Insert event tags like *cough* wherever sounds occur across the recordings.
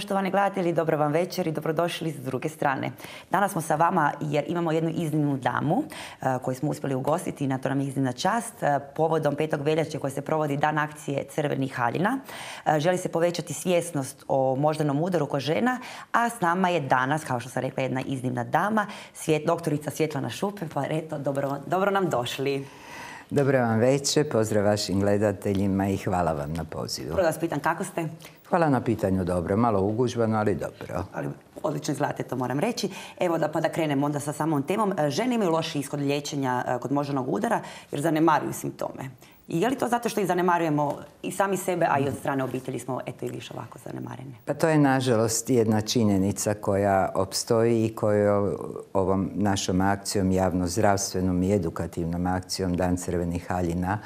Poštovani gledatelji, dobro vam večer i dobrodošli s druge strane. Danas smo sa vama jer imamo jednu iznimnu damu e, koju smo uspjeli ugostiti i na to nam je iznimna čast. E, povodom 5. veljače koje se provodi dan akcije Crvenih haljina. E, želi se povećati svjesnost o moždanom udaru kod žena, a s nama je danas, kao što sam rekla, jedna iznimna dama, doktorica Svjetlana Šupe. Pa eto, dobro nam došli. Dobro vam večer, pozdrav vašim gledateljima i hvala vam na pozivu. Prvo vas pitan kako ste? Hvala na pitanju, dobro. Malo ugužbano, ali dobro. Ali odlično zlate, to moram reći. Evo da pa da krenemo onda sa samom temom. Žene imaju loši ishod liječenja eh, kod moženog udara jer zanemaruju simptome je li to zato što i zanemarujemo i sami sebe, a i od strane obitelji smo eto i više ovako zanemarene? Pa to je nažalost jedna činjenica koja opstoji i koju ovom našom akcijom, javno-zdravstvenom i edukativnom akcijom Dan crvenih haljina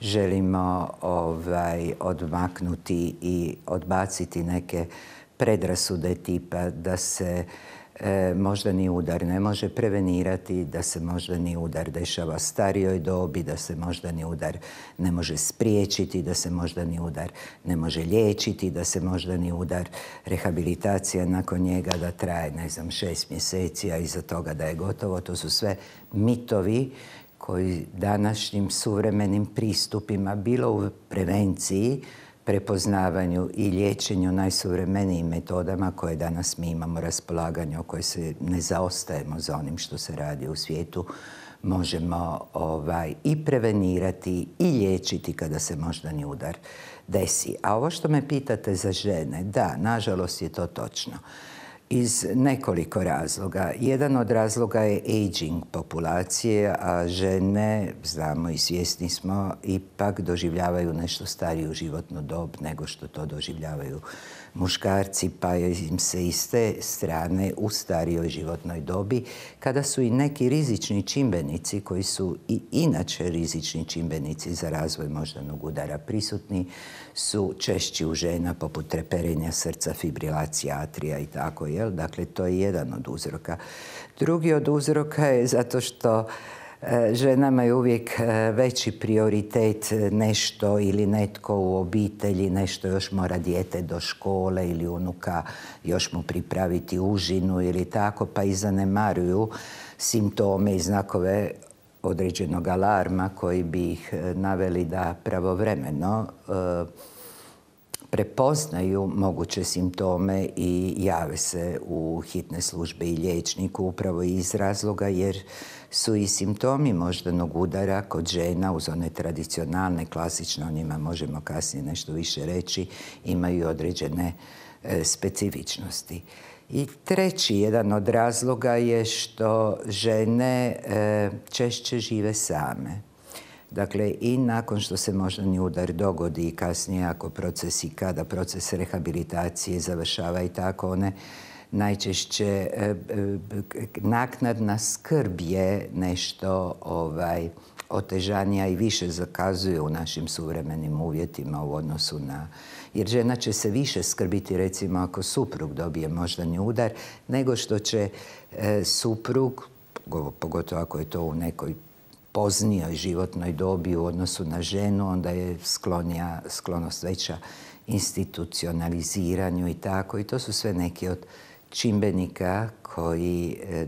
želimo ovaj, odmaknuti i odbaciti neke predrasude tipa da se E, možda moždani udar ne može prevenirati, da se moždani udar dešava starijoj dobi, da se moždani udar ne može spriječiti, da se moždani udar ne može liječiti, da se moždani udar rehabilitacija nakon njega da traje, ne znam, šest mjeseci, a iza toga da je gotovo. To su sve mitovi koji današnjim suvremenim pristupima, bilo u prevenciji, prepoznavanju i liječenju najsuvremenijim metodama koje danas mi imamo raspolaganje, o koje se ne zaostajemo za onim što se radi u svijetu, možemo ovaj, i prevenirati i liječiti kada se ni udar desi. A ovo što me pitate za žene, da, nažalost je to točno iz nekoliko razloga. Jedan od razloga je aging populacije, a žene, znamo i svjesni smo, ipak doživljavaju nešto stariju životnu dob nego što to doživljavaju muškarci pa im se iz te strane u starijoj životnoj dobi, kada su i neki rizični čimbenici koji su i inače rizični čimbenici za razvoj moždanog udara prisutni, su češći u žena poput treperenja srca, fibrilacija atrija i tako, jel? Dakle, to je jedan od uzroka. Drugi od uzroka je zato što E, ženama je uvijek e, veći prioritet nešto ili netko u obitelji, nešto još mora dijete do škole ili unuka još mu pripraviti užinu ili tako, pa i zanemaruju simptome i znakove određenog alarma koji bi ih e, naveli da pravovremeno prepoznaju moguće simptome i jave se u hitne službe i liječniku upravo iz razloga jer su i simptomi moždanog udara kod žena uz one tradicionalne, klasične, o njima možemo kasnije nešto više reći, imaju određene e, specifičnosti. I treći jedan od razloga je što žene e, češće žive same. Dakle, i nakon što se moždani udar dogodi i kasnije ako proces i kada proces rehabilitacije završava i tako, one najčešće e, e, naknadna skrb je nešto ovaj, otežanija i više zakazuje u našim suvremenim uvjetima u odnosu na... Jer žena će se više skrbiti, recimo, ako suprug dobije moždani udar, nego što će e, suprug, pogotovo ako je to u nekoj poznijoj životnoj dobi u odnosu na ženu, onda je sklonost veća institucionaliziranju i tako. I to su sve neki od čimbenika koji e,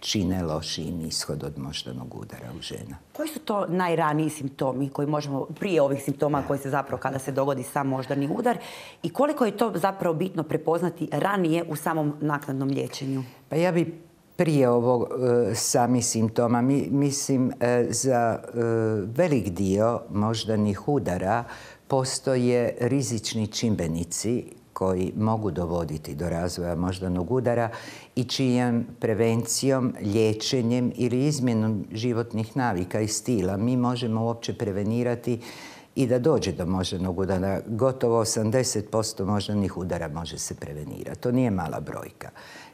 čine lošim ishod od moždanog udara u žena. Koji su to najraniji simptomi koji možemo, prije ovih simptoma koji se zapravo kada se dogodi sam moždani udar i koliko je to zapravo bitno prepoznati ranije u samom naknadnom liječenju? Pa ja bi prije ovog e, samih sami simptoma. mislim, e, za velik dio moždanih udara postoje rizični čimbenici koji mogu dovoditi do razvoja moždanog udara i čijem prevencijom, liječenjem ili izmjenom životnih navika i stila mi možemo uopće prevenirati i da dođe do moždanog udara. Gotovo 80% moždanih udara može se prevenirati. To nije mala brojka.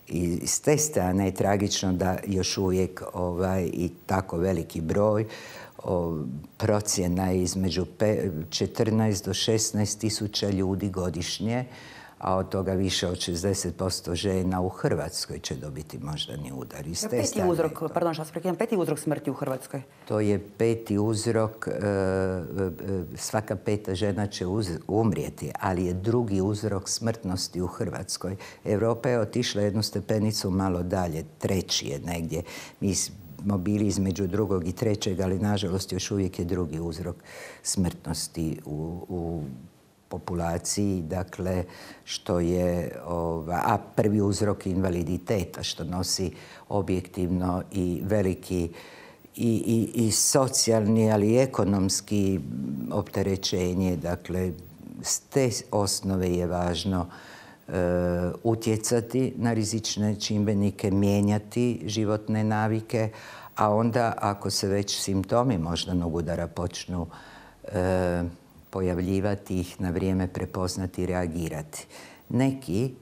I s te strane je tragično da još uvijek ovaj, i tako veliki broj o, procjena je između 14 do 16 tisuća ljudi godišnje, a od toga više od 60% žena u Hrvatskoj će dobiti moždani udar. Iz peti uzrok, peti uzrok smrti u Hrvatskoj? To je peti uzrok, e, e, e, svaka peta žena će umrijeti, ali je drugi uzrok smrtnosti u Hrvatskoj. Europa je otišla jednu stepenicu malo dalje, treći je negdje. Mi smo bili između drugog i trećeg, ali nažalost još uvijek je drugi uzrok smrtnosti u, populaciji, dakle što je, a prvi uzrok invaliditeta što nosi objektivno i veliki i, i socijalni, ali i ekonomski opterećenje. Dakle, s te osnove je važno Eh, utjecati na rizične čimbenike, mijenjati životne navike, a onda ako se već simptomi moždanog udara počnu eh, pojavljivati ih na vrijeme prepoznati i reagirati. Neki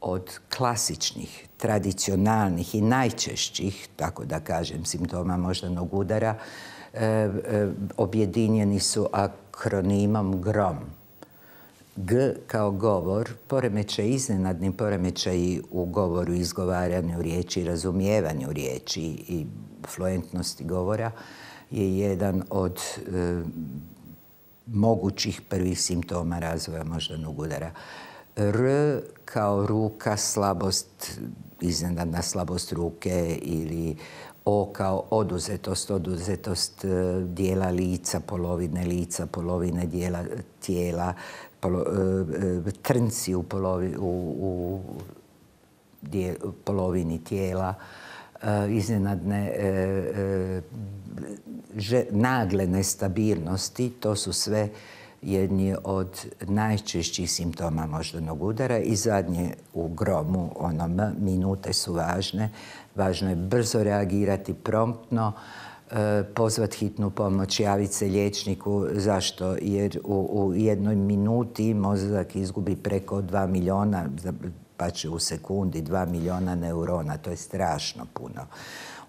od klasičnih, tradicionalnih i najčešćih, tako da kažem, simptoma moždanog udara eh, objedinjeni su akronimom GROM G kao govor, poremećaj, iznenadni poremećaji u govoru, izgovaranju riječi, razumijevanju riječi i fluentnosti govora je jedan od e, mogućih prvih simptoma razvoja moždanog udara. R kao ruka, slabost, iznenadna slabost ruke ili O kao oduzetost, oduzetost e, dijela lica, polovine lica, polovine dijela tijela, E, e, trnci u, u, polovini tijela, e, iznenadne nagle nestabilnosti, to su sve jedni od najčešćih simptoma moždanog udara i zadnje u gromu, onom minute su važne. Važno je brzo reagirati promptno, E, pozvat hitnu pomoć, javiti se liječniku. Zašto? Jer u, jednoj minuti mozak izgubi preko 2 miliona, pa će u sekundi 2 miliona neurona. To je strašno puno.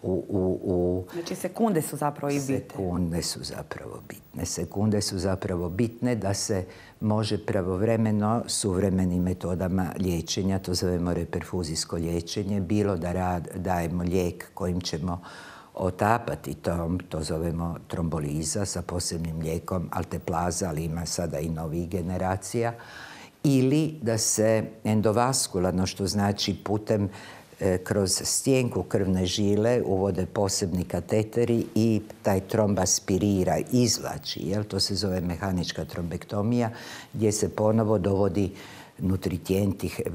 U, Znači sekunde su zapravo i bitne. Sekunde su zapravo bitne. Sekunde su zapravo bitne da se može pravovremeno suvremenim metodama liječenja, to zovemo reperfuzijsko liječenje, bilo da dajemo lijek kojim ćemo otapati tom, to zovemo tromboliza sa posebnim lijekom, alteplaza, ali ima sada i novih generacija, ili da se endovaskularno, što znači putem e, kroz stjenku krvne žile uvode posebni kateteri i taj tromb aspirira, izvlači. Jel? To se zove mehanička trombektomija gdje se ponovo dovodi Nutritijenti e,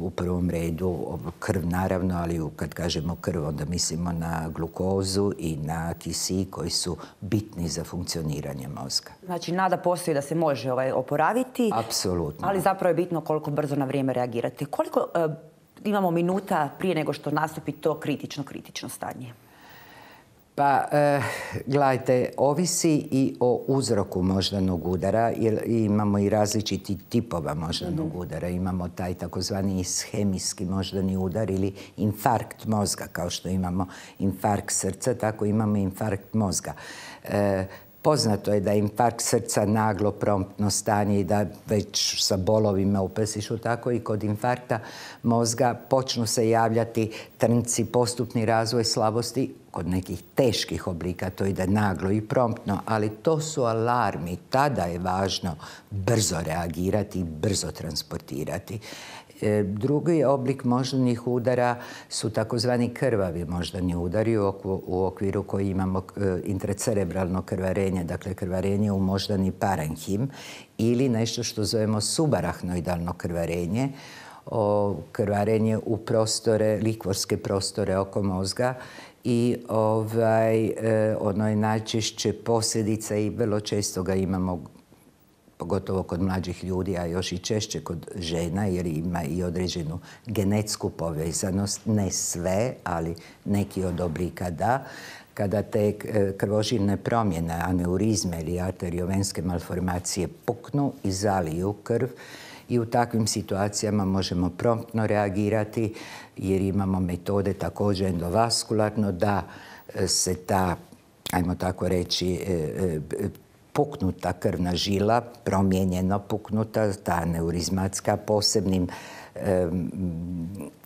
u prvom redu, krv naravno, ali kad kažemo krv onda mislimo na glukozu i na kisi koji su bitni za funkcioniranje mozga. Znači nada postoji da se može ovaj oporaviti, Apsolutno. ali zapravo je bitno koliko brzo na vrijeme reagirate. Koliko e, imamo minuta prije nego što nastupi to kritično kritično stanje? Pa, eh, gledajte, ovisi i o uzroku moždanog udara, jer imamo i različiti tipova moždanog mhm. udara. Imamo taj takozvani ishemijski moždani udar ili infarkt mozga, kao što imamo infarkt srca, tako imamo infarkt mozga. Eh, Poznato je da infarkt srca naglo promptno stanje i da već sa bolovima u prsišu, tako i kod infarkta mozga počnu se javljati trnci, postupni razvoj slabosti kod nekih teških oblika, to ide naglo i promptno, ali to su alarmi. Tada je važno brzo reagirati i brzo transportirati. E, drugi oblik moždanih udara su takozvani krvavi moždani udari u okviru koji imamo e, intracerebralno krvarenje, dakle krvarenje u moždani parenhim ili nešto što zovemo subarahnoidalno krvarenje, krvarenje u prostore, likvorske prostore oko mozga i ovaj, e, ono je najčešće posljedica i vrlo često ga imamo gotovo kod mlađih ljudi, a još i češće kod žena, jer ima i određenu genetsku povezanost, ne sve, ali neki od oblika da, kada te e, krvožilne promjene, aneurizme ili arteriovenske malformacije puknu i zaliju krv, i u takvim situacijama možemo promptno reagirati jer imamo metode također endovaskularno da e, se ta ajmo tako reći e, puknuta krvna žila, promijenjeno puknuta, ta neurizmatska posebnim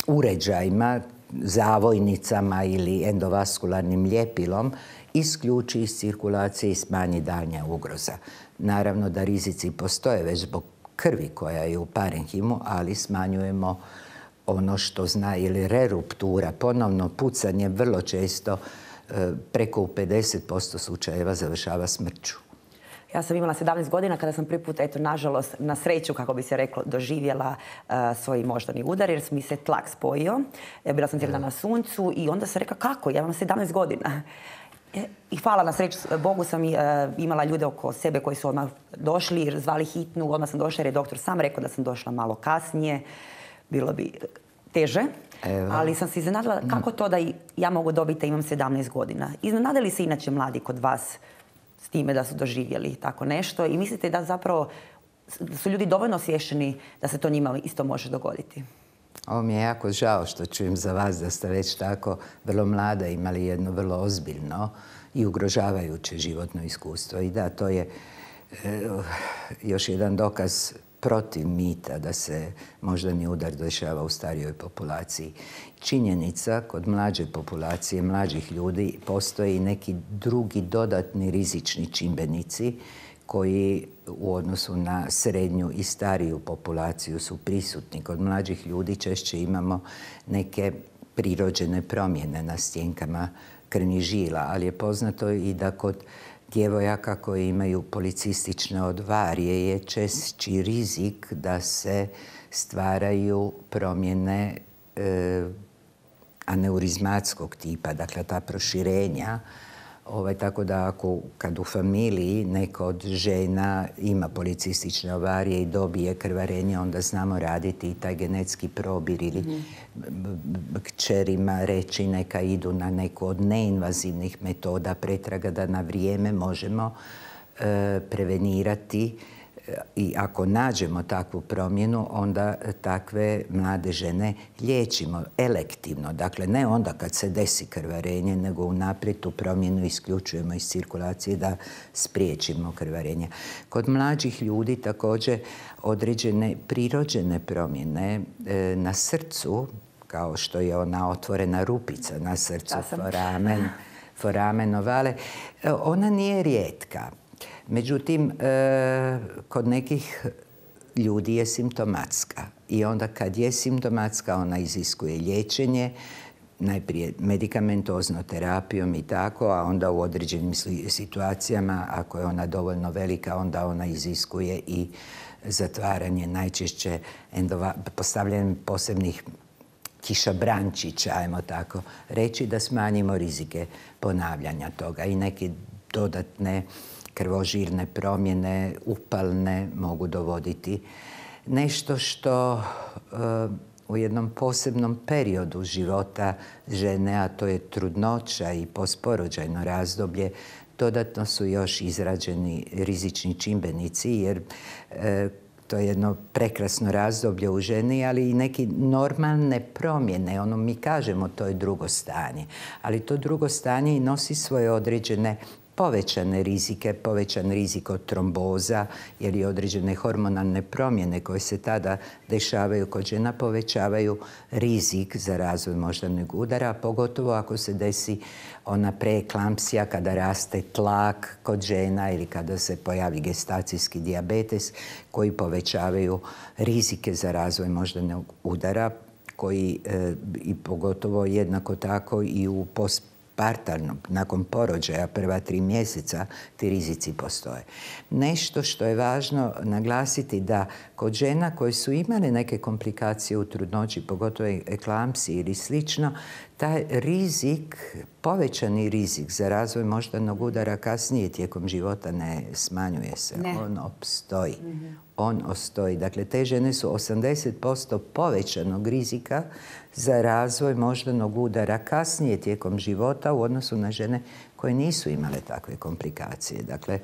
uređajima, zavojnicama ili endovaskularnim ljepilom isključi iz cirkulacije i smanji daljnja ugroza. Naravno da rizici postoje već zbog krvi koja je u parenhimu, ali smanjujemo ono što zna ili reruptura, ponovno pucanje vrlo često eh, preko u 50% slučajeva završava smrću. Ja sam imala 17 godina kada sam prvi put, eto, nažalost, na sreću, kako bi se reklo, doživjela eh, svoj moždani udar jer mi se tlak spojio. bila sam cijeli mm. na suncu i onda sam rekla kako, ja imam 17 godina. E, I hvala na sreću Bogu sam eh, imala ljude oko sebe koji su odmah došli, zvali hitnu, odmah sam došla jer je doktor sam rekao da sam došla malo kasnije. Bilo bi teže, ali sam se iznenadila mm. kako to da ja mogu dobiti da imam 17 godina. Iznenadili se inače mladi kod vas s time da su doživjeli tako nešto i mislite da zapravo su ljudi dovoljno osješeni da se to njima isto može dogoditi? Ovo mi je jako žao što čujem za vas da ste već tako vrlo mlada imali jedno vrlo ozbiljno i ugrožavajuće životno iskustvo. I da, to je eh, još jedan dokaz protiv mita da se moždani udar dešava u starijoj populaciji. Činjenica kod mlađe populacije, mlađih ljudi, postoji neki drugi dodatni rizični čimbenici koji u odnosu na srednju i stariju populaciju su prisutni. Kod mlađih ljudi češće imamo neke prirođene promjene na stjenkama krvnih žila, ali je poznato i da kod djevojaka koje imaju policistične odvarije je češći rizik da se stvaraju promjene e, aneurizmatskog tipa, dakle ta proširenja Ovaj, tako da ako kad u familiji neka od žena ima policistične ovarije i dobije krvarenje, onda znamo raditi i taj genetski probir ili mhm. kćerima reći neka idu na neku od neinvazivnih metoda pretraga da na vrijeme možemo eh, prevenirati i ako nađemo takvu promjenu, onda takve mlade žene liječimo elektivno. Dakle, ne onda kad se desi krvarenje, nego u tu promjenu isključujemo iz cirkulacije da spriječimo krvarenje. Kod mlađih ljudi također određene prirođene promjene e, na srcu, kao što je ona otvorena rupica na srcu, foramen, foramen ovale, e, ona nije rijetka Međutim, e, kod nekih ljudi je simptomatska i onda kad je simptomatska ona iziskuje liječenje, najprije medikamentozno terapijom i tako, a onda u određenim situacijama, ako je ona dovoljno velika, onda ona iziskuje i zatvaranje najčešće postavljanje posebnih kišabrančića, ajmo tako reći, da smanjimo rizike ponavljanja toga i neke dodatne krvožirne promjene, upalne, mogu dovoditi. Nešto što eh, u jednom posebnom periodu života žene, a to je trudnoća i posporođajno razdoblje, dodatno su još izrađeni rizični čimbenici, jer eh, to je jedno prekrasno razdoblje u ženi, ali i neke normalne promjene. Ono mi kažemo to je drugo stanje, ali to drugo stanje i nosi svoje određene povećane rizike, povećan rizik od tromboza ili određene hormonalne promjene koje se tada dešavaju kod žena povećavaju rizik za razvoj moždanog udara, pogotovo ako se desi ona preeklampsija kada raste tlak kod žena ili kada se pojavi gestacijski diabetes koji povećavaju rizike za razvoj moždanog udara koji e, i pogotovo jednako tako i u post partalnog, nakon porođaja, prva tri mjeseca, ti rizici postoje. Nešto što je važno naglasiti da kod žena koje su imale neke komplikacije u trudnoći, pogotovo eklampsiji ili slično, taj rizik, povećani rizik za razvoj moždanog udara kasnije tijekom života ne smanjuje se. On opstoji. Mhm. On ostoji. Dakle, te žene su 80% povećanog rizika za razvoj moždanog udara kasnije tijekom života u odnosu na žene koje nisu imale takve komplikacije. Dakle,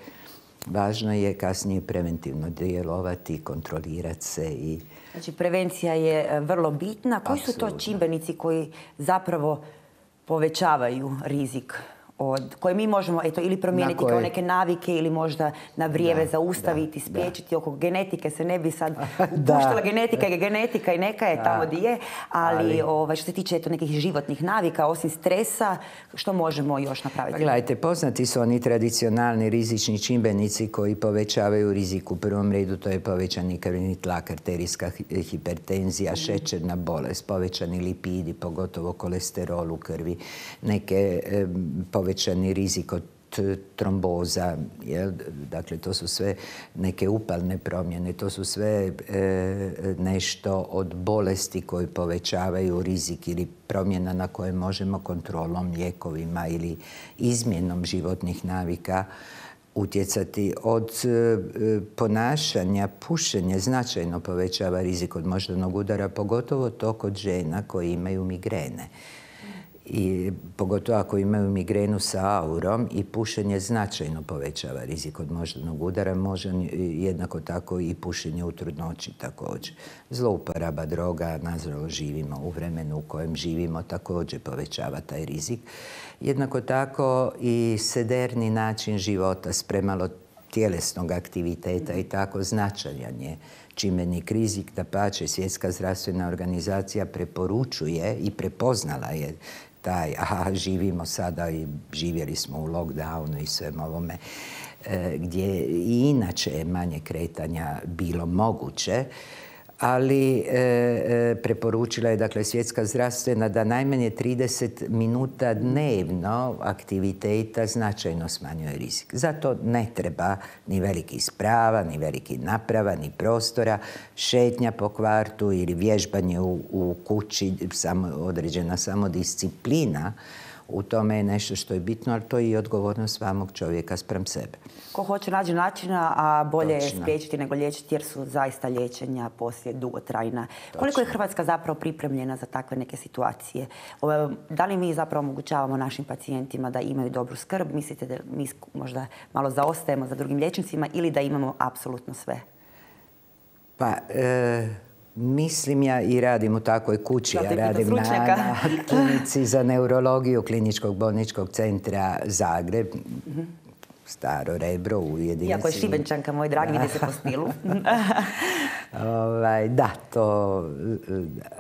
važno je kasnije preventivno djelovati, kontrolirati se i Znači prevencija je e, vrlo bitna. Koji su to čimbenici koji zapravo povećavaju rizik koje mi možemo eto, ili promijeniti kao neke navike ili možda na vrijeme zaustaviti, spriječiti. Oko genetike se ne bi sad *laughs* upuštala genetika je genetika i neka je tamo di je, ali, Ovaj, što se tiče nekih životnih navika, osim stresa, što možemo još napraviti? Gledajte, poznati su oni tradicionalni rizični čimbenici koji povećavaju rizik u prvom redu, to je povećani krvni tlak, arterijska hipertenzija, mhm. šećerna bolest, povećani lipidi, pogotovo kolesterol u krvi, neke e, povećanje povećani rizik od tromboza, jel? dakle to su sve neke upalne promjene, to su sve e, nešto od bolesti koji povećavaju rizik ili promjena na koje možemo kontrolom, lijekovima ili izmjenom životnih navika utjecati. Od e, ponašanja, pušenje značajno povećava rizik od moždanog udara, pogotovo to kod žena koji imaju migrene i pogotovo ako imaju migrenu sa aurom i pušenje značajno povećava rizik od moždanog udara, može jednako tako i pušenje u trudnoći također. Zlouporaba droga, nazvalo živimo u vremenu u kojem živimo, također povećava taj rizik. Jednako tako i sederni način života s premalo tjelesnog aktiviteta i tako značajan je čimenik rizik da pače Svjetska zdravstvena organizacija preporučuje i prepoznala je taj, *laughs* a živimo sada i živjeli smo u lockdownu i svem ovome, e, gdje i inače je manje kretanja bilo moguće, ali e, e, preporučila je dakle svjetska zdravstvena da najmanje 30 minuta dnevno aktiviteta značajno smanjuje rizik. Zato ne treba ni veliki sprava, ni veliki naprava, ni prostora, šetnja po kvartu ili vježbanje u, kući, samo, određena samodisciplina u tome je nešto što je bitno, ali to je i odgovornost svamog čovjeka sprem sebe. Ko hoće nađe načina, a bolje je spriječiti nego liječiti jer su zaista liječenja poslije dugotrajna. Koliko je Hrvatska zapravo pripremljena za takve neke situacije? Da li mi zapravo omogućavamo našim pacijentima da imaju dobru skrb? Mislite da mi možda malo zaostajemo za drugim liječnicima ili da imamo apsolutno sve? Pa, e, Mislim ja i radim u takvoj kući. Ja radim na, *laughs* klinici za neurologiju Kliničkog bolničkog centra Zagreb. Mhm staro rebro u jedinici. Iako je Šibenčanka, moj dragi, *laughs* po stilu. Ovaj, da, to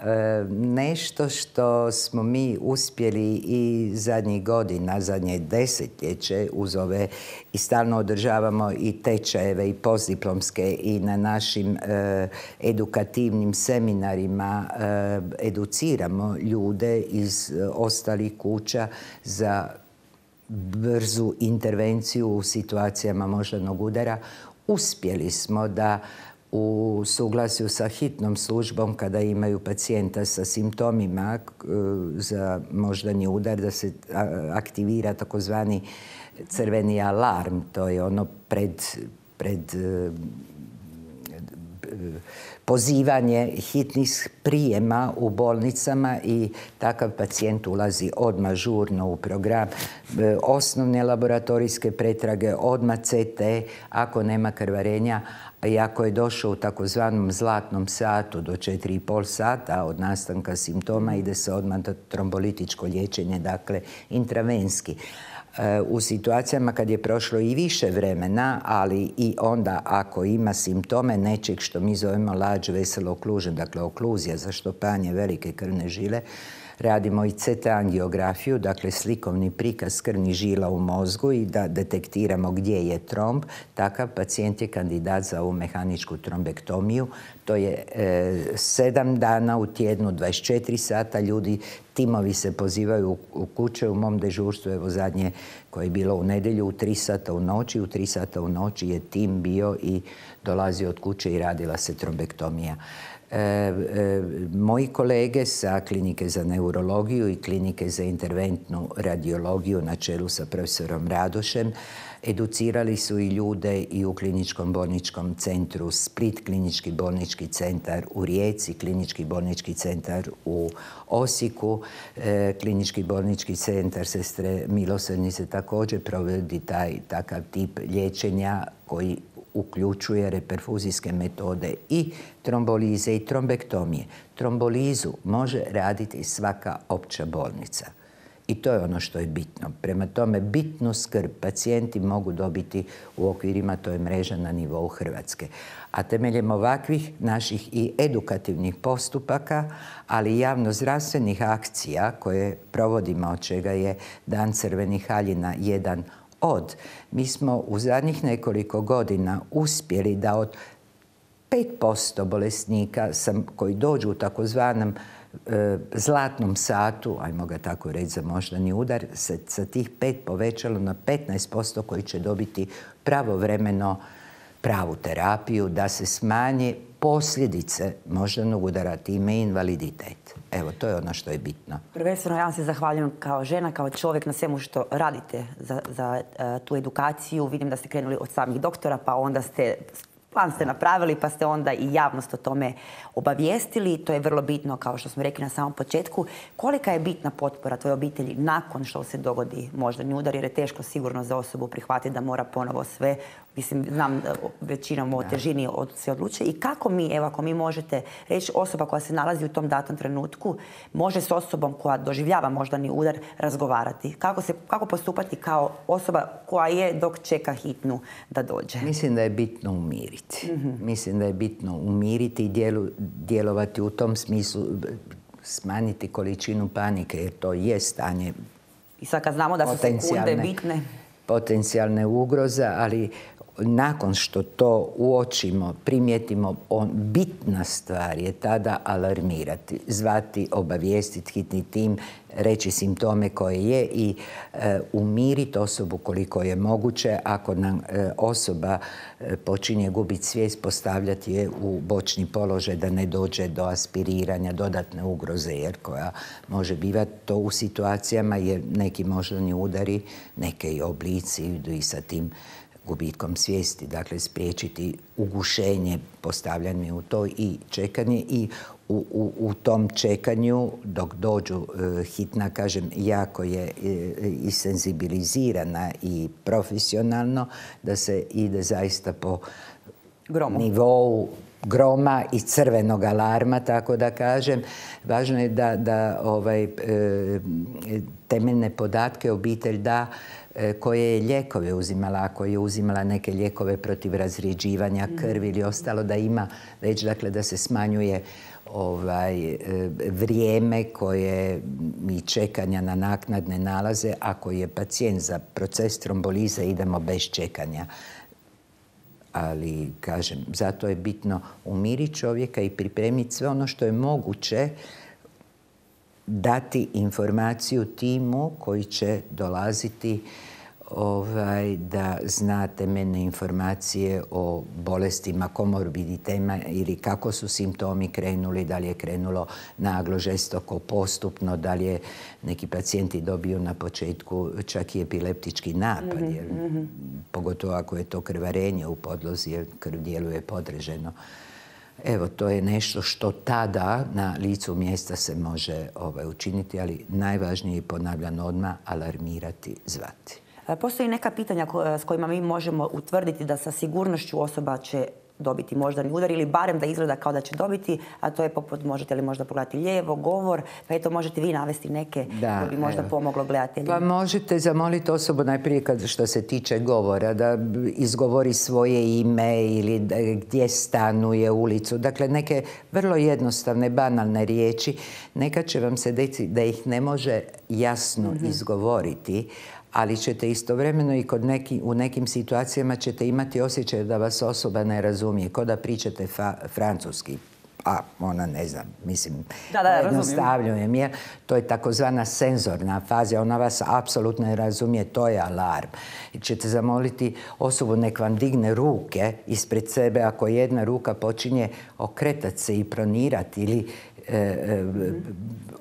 e, nešto što smo mi uspjeli i zadnjih godina, zadnje desetljeće uz ove i stalno održavamo i tečajeve i postdiplomske i na našim e, edukativnim seminarima e, educiramo ljude iz ostalih kuća za brzu intervenciju u situacijama moždanog udara. Uspjeli smo da u suglasju sa hitnom službom kada imaju pacijenta sa simptomima e, za moždani udar da se aktivira takozvani crveni alarm. To je ono pred, pred e, pozivanje hitnih prijema u bolnicama i takav pacijent ulazi odmah žurno u program e, osnovne laboratorijske pretrage, odmah CT, ako nema krvarenja, i ako je došao u takozvanom zlatnom satu do 4,5 sata od nastanka simptoma, ide se odmah do trombolitičko liječenje, dakle intravenski u situacijama kad je prošlo i više vremena, ali i onda ako ima simptome nečeg što mi zovemo lađ veselo oklužen, dakle okluzija, štopanje velike krvne žile, Radimo i CT angiografiju, dakle slikovni prikaz krvnih žila u mozgu i da detektiramo gdje je tromb. Takav pacijent je kandidat za ovu mehaničku trombektomiju. To je e, sedam dana u tjednu, 24 sata ljudi, timovi se pozivaju u, kuće. U mom dežurstvu, evo zadnje koje je bilo u nedjelju, u tri sata u noći. U tri sata u noći je tim bio i dolazio od kuće i radila se trombektomija moji kolege sa klinike za neurologiju i klinike za interventnu radiologiju na čelu sa profesorom Radošem educirali su i ljude i u kliničkom bolničkom centru Split, klinički bolnički centar u Rijeci, klinički bolnički centar u Osiku, e, klinički bolnički centar sestre se također provodi taj takav tip liječenja koji uključuje reperfuzijske metode i trombolize i trombektomije. Trombolizu može raditi svaka opća bolnica. I to je ono što je bitno. Prema tome, bitnu skrb pacijenti mogu dobiti u okvirima je mreža na nivou Hrvatske. A temeljem ovakvih naših i edukativnih postupaka, ali i javnozdravstvenih akcija koje provodimo, od čega je Dan crvenih haljina jedan od. Mi smo u zadnjih nekoliko godina uspjeli da od 5% bolesnika koji dođu u takozvanom e, zlatnom satu, ajmo ga tako reći za moždani udar, se sa tih 5 povećalo na 15% koji će dobiti pravovremeno pravu terapiju, da se smanje posljedice moždanog udara, time i invaliditet. Evo, to je ono što je bitno. Prvenstveno, ja vam se zahvaljujem kao žena, kao čovjek na svemu što radite za, e, tu edukaciju. Vidim da ste krenuli od samih doktora, pa onda ste plan ste napravili, pa ste onda i javnost o tome obavijestili. To je vrlo bitno, kao što smo rekli na samom početku. Kolika je bitna potpora tvoje obitelji nakon što se dogodi moždani udar, jer je teško sigurno za osobu prihvatiti da mora ponovo sve mislim, znam većinom o težini od, se odlučuje. I kako mi, evo ako mi možete reći, osoba koja se nalazi u tom datom trenutku može s osobom koja doživljava moždani udar razgovarati? Kako, postupati kao osoba koja je dok čeka hitnu da dođe? Mislim da je bitno umiriti. Mhm. Mislim da je bitno umiriti i djelovati u tom smislu smanjiti količinu panike, jer to je stanje I sad znamo da su sekunde bitne potencijalne ugroza, ali nakon što to uočimo, primijetimo, on, bitna stvar je tada alarmirati, zvati, obavijestiti hitni tim, reći simptome koje je i e, umiriti osobu koliko je moguće. Ako nam e, osoba e, počinje gubiti svijest, postavljati je u bočni položaj da ne dođe do aspiriranja, dodatne ugroze, jer koja može bivati to u situacijama jer neki ni udari, neke i oblici idu i sa tim gubitkom svijesti, dakle spriječiti ugušenje, postavljanje u to i čekanje i u, u, u tom čekanju dok dođu e, hitna, kažem, jako je e, i senzibilizirana i profesionalno da se ide zaista po Gromu. nivou groma i crvenog alarma, tako da kažem. Važno je da, da ovaj, e, e, temeljne podatke obitelj da E, koje je ljekove uzimala, ako je uzimala neke ljekove protiv razriđivanja mm. krvi ili ostalo da ima već dakle da se smanjuje ovaj, e, vrijeme koje i čekanja na naknadne nalaze ako je pacijent za proces trombolize idemo bez čekanja ali kažem zato je bitno umiriti čovjeka i pripremiti sve ono što je moguće dati informaciju timu koji će dolaziti ovaj, da zna temeljne informacije o bolestima, komorbiditema ili kako su simptomi krenuli, da li je krenulo naglo, žestoko, postupno, da li je neki pacijenti dobiju na početku čak i epileptički napad, mhm, jer, mhm. pogotovo ako je to krvarenje u podlozi jer krv djeluje podreženo. Evo, to je nešto što tada na licu mjesta se može ovaj, učiniti, ali najvažnije je, ponavljam odmah, alarmirati, zvati. E, postoji neka pitanja s kojima mi možemo utvrditi da sa sigurnošću osoba će dobiti moždani udar ili barem da izgleda kao da će dobiti, a to je poput možete li možda pogledati lijevo, govor, pa eto možete vi navesti neke da, bi možda pomoglo gledateljima. Pa možete zamoliti osobu najprije kad što se tiče govora, da izgovori svoje ime ili gdje stanuje ulicu. Dakle, neke vrlo jednostavne, banalne riječi. Neka će vam se deci da ih ne može jasno mhm. izgovoriti, ali ćete istovremeno i kod neki, u nekim situacijama ćete imati osjećaj da vas osoba ne razumije, ko da pričate francuski. A ona ne znam, mislim, da, da, jednostavljujem. to je takozvana senzorna faza, ona vas apsolutno ne razumije, to je alarm. I ćete zamoliti osobu nek vam digne ruke ispred sebe ako jedna ruka počinje okretati se i pronirati ili e, e,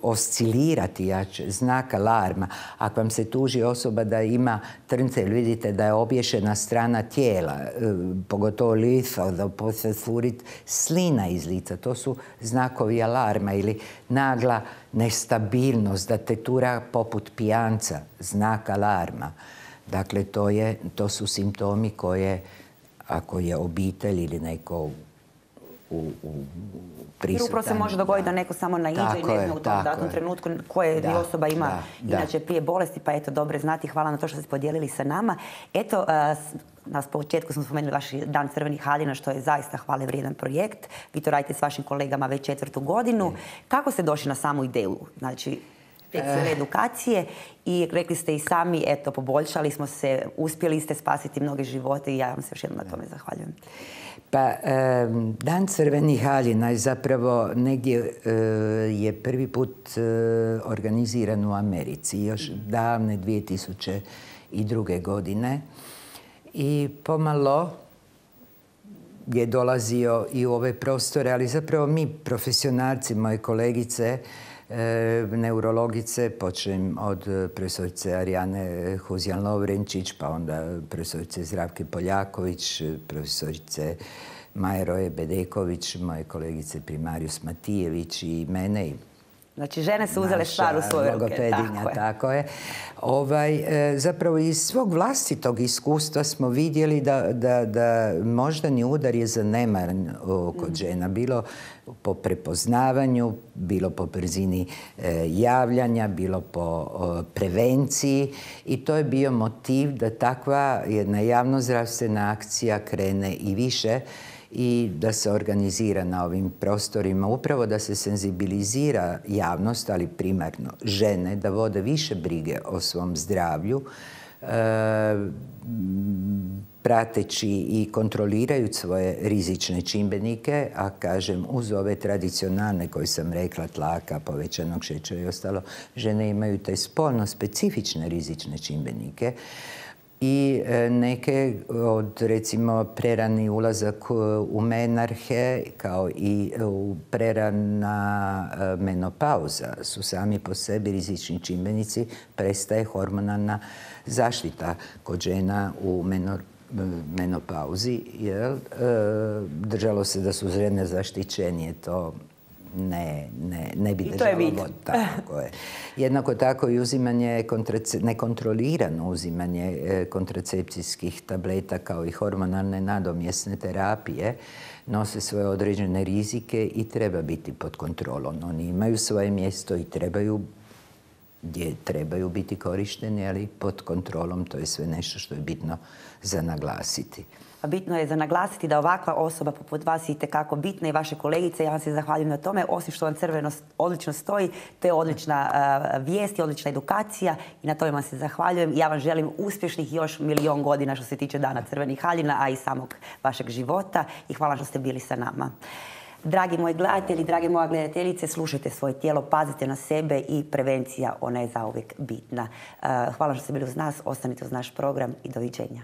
oscilirati jač, znak alarma. Ako vam se tuži osoba da ima trnce, vidite da je obješena strana tijela, e, pogotovo lica, da poslije furit slina iz lica. To su znakovi alarma ili nagla nestabilnost, da te poput pijanca, znak alarma. Dakle, to, to su simptomi koje, ako je obitelj ili neko u, u prisutan. Upravo se može dogoditi da neko samo naiđe tako i ne zna u tom datom trenutku koje osoba ima inače prije bolesti, pa eto, dobre znati. Hvala na to što ste podijelili sa nama. Eto, na početku smo spomenuli vaš Dan crvenih haljina, što je zaista hvale vrijedan projekt. Vi to radite s vašim kolegama već četvrtu godinu. Kako ste došli na samu ideju? Znači, PCV eh. edukacije i rekli ste i sami, eto, poboljšali smo se, uspjeli ste spasiti mnoge živote i ja vam se još jednom na tome zahvaljujem. Pa, Dan crvenih haljina je zapravo negdje eh, je prvi put eh, organiziran u Americi, još davne 2002. godine. I pomalo je dolazio i u ove prostore, ali zapravo mi profesionalci, moje kolegice, E, neurologice, počnem od e, profesorice Arijane Huzjan-Lovrenčić, pa onda profesorice Zdravke Poljaković, profesorice Majeroje Bedeković, moje kolegice Primarius Matijević i mene Znači, žene su uzele stvar u svoje ruke. Tako Tako je. Ovaj, e, zapravo iz svog vlastitog iskustva smo vidjeli da, da, da moždani udar je zanemaran kod mm. žena. Bilo po prepoznavanju, bilo po brzini e, javljanja, bilo po prevenciji i to je bio motiv da takva jedna javnozdravstvena akcija krene i više i da se organizira na ovim prostorima, upravo da se senzibilizira javnost, ali primarno žene, da vode više brige o svom zdravlju, e, prateći i kontroliraju svoje rizične čimbenike, a kažem, uz ove tradicionalne koje sam rekla, tlaka, povećanog šećera i ostalo, žene imaju te spolno specifične rizične čimbenike i e, neke od recimo prerani ulazak e, u menarhe kao i e, prerana menopauza su sami po sebi rizični čimbenici, prestaje hormonalna zaštita kod žena u menopauzi menopauzi. Držalo se da su zredne zaštićenije, to ne, ne, bi držalo Tako je. Jednako tako i uzimanje, nekontrolirano uzimanje e, kontracepcijskih tableta kao i hormonalne nadomjesne terapije nose svoje određene rizike i treba biti pod kontrolom. Oni imaju svoje mjesto i trebaju gdje trebaju biti korišteni, ali pod kontrolom to je sve nešto što je bitno za naglasiti. Bitno je za naglasiti da ovakva osoba poput vas je itekako bitna i vaše kolegice. Ja vam se zahvaljujem na tome. Osim što vam crveno odlično stoji, to je odlična vijest i odlična edukacija i na tome vam se zahvaljujem. Ja vam želim uspješnih još milion godina što se tiče Dana crvenih haljina, a i samog vašeg života i hvala što ste bili sa nama. Dragi moji gledatelji, drage moja gledateljice, slušajte svoje tijelo, pazite na sebe i prevencija, ona je zauvijek bitna. Hvala što ste bili uz nas, ostanite uz naš program i doviđenja.